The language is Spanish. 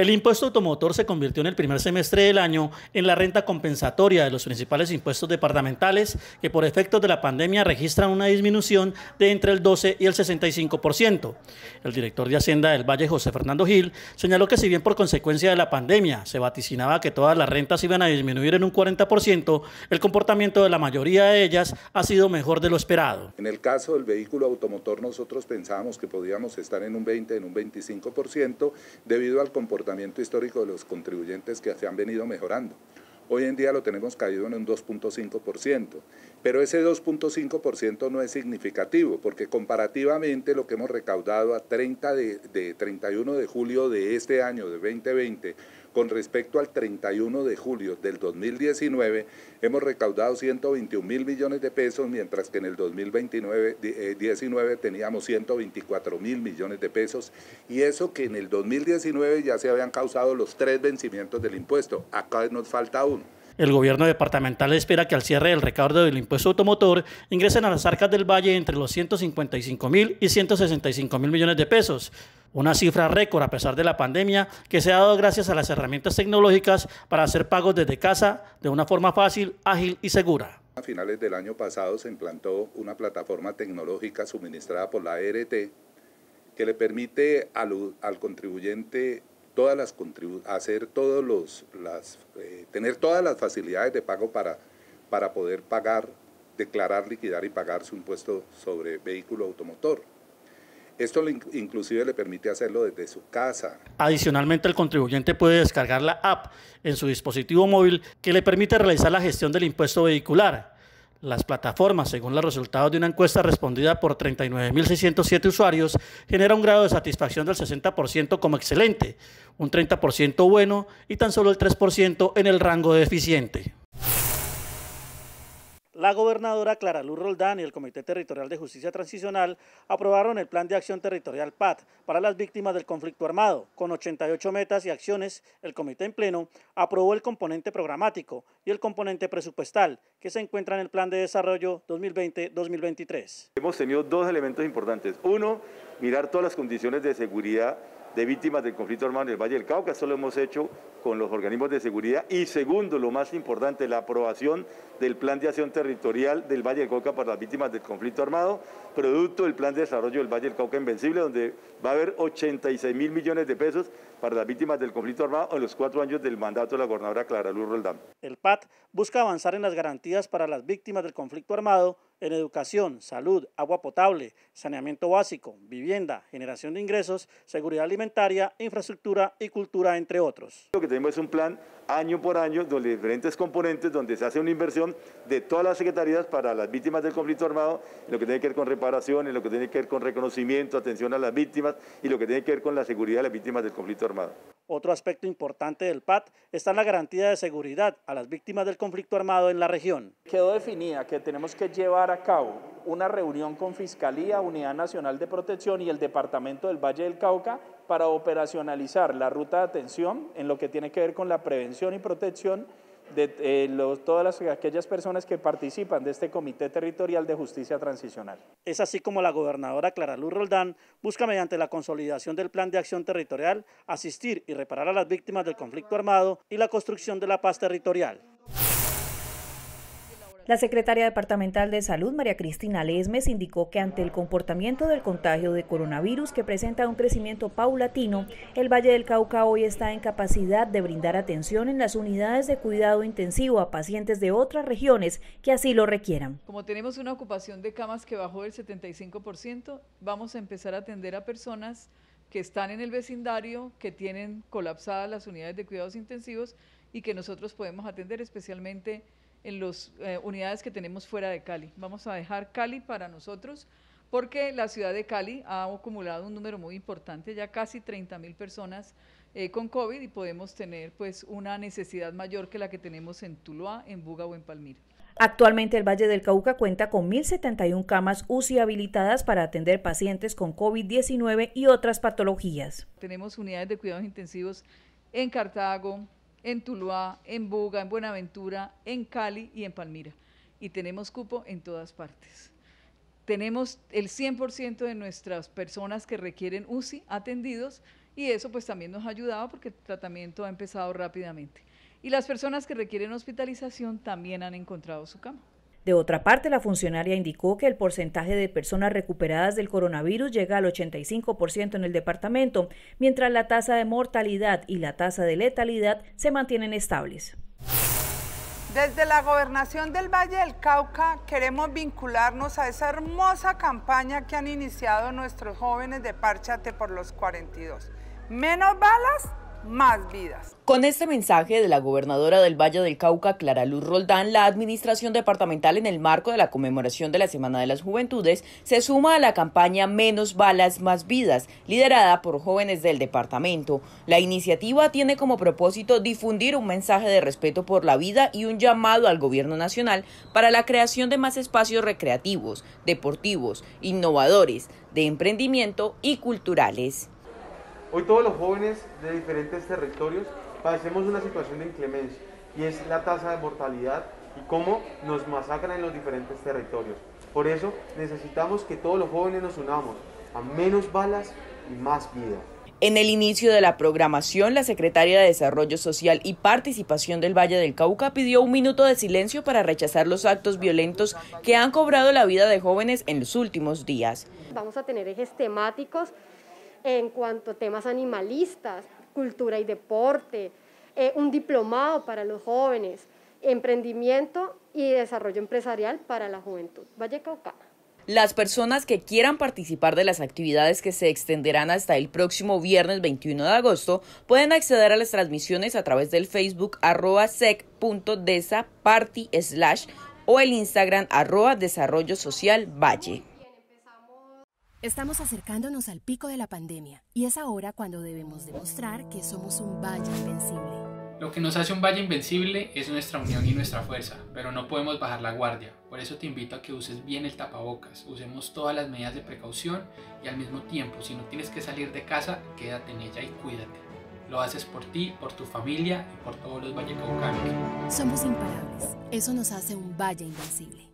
El impuesto automotor se convirtió en el primer semestre del año en la renta compensatoria de los principales impuestos departamentales que por efectos de la pandemia registran una disminución de entre el 12 y el 65%. El director de Hacienda del Valle, José Fernando Gil, señaló que si bien por consecuencia de la pandemia se vaticinaba que todas las rentas iban a disminuir en un 40%, el comportamiento de la mayoría de ellas ha sido mejor de lo esperado. En el caso del vehículo automotor nosotros pensábamos que podíamos estar en un 20, en un 25% debido al comportamiento histórico de los contribuyentes que se han venido mejorando. Hoy en día lo tenemos caído en un 2.5%, pero ese 2.5% no es significativo, porque comparativamente lo que hemos recaudado a 30 de, de 31 de julio de este año, de 2020, con respecto al 31 de julio del 2019, hemos recaudado 121 mil millones de pesos, mientras que en el 2019 eh, teníamos 124 mil millones de pesos. Y eso que en el 2019 ya se habían causado los tres vencimientos del impuesto. Acá nos falta uno. El gobierno departamental espera que al cierre del recaudo del impuesto automotor ingresen a las arcas del Valle entre los 155 mil y 165 mil millones de pesos. Una cifra récord a pesar de la pandemia que se ha dado gracias a las herramientas tecnológicas para hacer pagos desde casa de una forma fácil, ágil y segura. A finales del año pasado se implantó una plataforma tecnológica suministrada por la ART que le permite al, contribuyente todas hacer todos los eh, tener todas las facilidades de pago para, para poder pagar, declarar, liquidar y pagar su impuesto sobre vehículo automotor. Esto inclusive le permite hacerlo desde su casa. Adicionalmente, el contribuyente puede descargar la app en su dispositivo móvil que le permite realizar la gestión del impuesto vehicular. Las plataformas, según los resultados de una encuesta respondida por 39.607 usuarios, genera un grado de satisfacción del 60% como excelente, un 30% bueno y tan solo el 3% en el rango de deficiente. La gobernadora Clara Luz Roldán y el Comité Territorial de Justicia Transicional aprobaron el Plan de Acción Territorial PAT para las víctimas del conflicto armado. Con 88 metas y acciones, el Comité en Pleno aprobó el componente programático y el componente presupuestal que se encuentra en el Plan de Desarrollo 2020-2023. Hemos tenido dos elementos importantes. Uno, mirar todas las condiciones de seguridad de víctimas del conflicto armado en el Valle del Cauca. Eso lo hemos hecho con los organismos de seguridad. Y segundo, lo más importante, la aprobación del Plan de Acción Territorial del Valle del Cauca para las víctimas del conflicto armado, producto del Plan de Desarrollo del Valle del Cauca Invencible, donde va a haber 86 mil millones de pesos para las víctimas del conflicto armado en los cuatro años del mandato de la gobernadora Clara Luz Roldán. El PAT busca avanzar en las garantías para las víctimas del conflicto armado en educación, salud, agua potable, saneamiento básico, vivienda, generación de ingresos, seguridad alimentaria, infraestructura y cultura, entre otros. Lo que tenemos es un plan año por año, donde diferentes componentes, donde se hace una inversión de todas las secretarías para las víctimas del conflicto armado, en lo que tiene que ver con reparación, en lo que tiene que ver con reconocimiento, atención a las víctimas y lo que tiene que ver con la seguridad de las víctimas del conflicto armado. Otro aspecto importante del PAT está en la garantía de seguridad a las víctimas del conflicto armado en la región. Quedó definida que tenemos que llevar a cabo una reunión con Fiscalía, Unidad Nacional de Protección y el Departamento del Valle del Cauca para operacionalizar la ruta de atención en lo que tiene que ver con la prevención y protección de eh, todas aquellas personas que participan de este Comité Territorial de Justicia Transicional. Es así como la gobernadora Clara Luz Roldán busca mediante la consolidación del Plan de Acción Territorial asistir y reparar a las víctimas del conflicto armado y la construcción de la paz territorial. La secretaria departamental de Salud, María Cristina Lesmes, indicó que ante el comportamiento del contagio de coronavirus que presenta un crecimiento paulatino, el Valle del Cauca hoy está en capacidad de brindar atención en las unidades de cuidado intensivo a pacientes de otras regiones que así lo requieran. Como tenemos una ocupación de camas que bajó del 75%, vamos a empezar a atender a personas que están en el vecindario, que tienen colapsadas las unidades de cuidados intensivos y que nosotros podemos atender especialmente en las eh, unidades que tenemos fuera de Cali. Vamos a dejar Cali para nosotros porque la ciudad de Cali ha acumulado un número muy importante, ya casi 30.000 personas eh, con COVID y podemos tener pues una necesidad mayor que la que tenemos en Tuluá, en Buga o en Palmira. Actualmente el Valle del Cauca cuenta con 1.071 camas UCI habilitadas para atender pacientes con COVID-19 y otras patologías. Tenemos unidades de cuidados intensivos en Cartago, en Tuluá, en Buga, en Buenaventura, en Cali y en Palmira. Y tenemos cupo en todas partes. Tenemos el 100% de nuestras personas que requieren UCI atendidos y eso pues también nos ha ayudado porque el tratamiento ha empezado rápidamente. Y las personas que requieren hospitalización también han encontrado su cama. De otra parte, la funcionaria indicó que el porcentaje de personas recuperadas del coronavirus llega al 85% en el departamento, mientras la tasa de mortalidad y la tasa de letalidad se mantienen estables. Desde la gobernación del Valle del Cauca queremos vincularnos a esa hermosa campaña que han iniciado nuestros jóvenes de Párchate por los 42. Menos balas más vidas. Con este mensaje de la gobernadora del Valle del Cauca, Clara Luz Roldán, la administración departamental en el marco de la conmemoración de la Semana de las Juventudes se suma a la campaña Menos balas, más vidas, liderada por jóvenes del departamento. La iniciativa tiene como propósito difundir un mensaje de respeto por la vida y un llamado al gobierno nacional para la creación de más espacios recreativos, deportivos, innovadores, de emprendimiento y culturales. Hoy todos los jóvenes de diferentes territorios padecemos una situación de inclemencia y es la tasa de mortalidad y cómo nos masacran en los diferentes territorios. Por eso necesitamos que todos los jóvenes nos unamos a menos balas y más vida. En el inicio de la programación, la secretaria de Desarrollo Social y Participación del Valle del Cauca pidió un minuto de silencio para rechazar los actos violentos que han cobrado la vida de jóvenes en los últimos días. Vamos a tener ejes temáticos en cuanto a temas animalistas, cultura y deporte, eh, un diplomado para los jóvenes, emprendimiento y desarrollo empresarial para la juventud. Valle Cauca. Las personas que quieran participar de las actividades que se extenderán hasta el próximo viernes 21 de agosto pueden acceder a las transmisiones a través del Facebook arroba slash o el Instagram arroba desarrollo social valle. Estamos acercándonos al pico de la pandemia y es ahora cuando debemos demostrar que somos un valle invencible. Lo que nos hace un valle invencible es nuestra unión y nuestra fuerza, pero no podemos bajar la guardia. Por eso te invito a que uses bien el tapabocas, usemos todas las medidas de precaución y al mismo tiempo, si no tienes que salir de casa, quédate en ella y cuídate. Lo haces por ti, por tu familia y por todos los vallecaucanos. Somos imparables. Eso nos hace un valle invencible.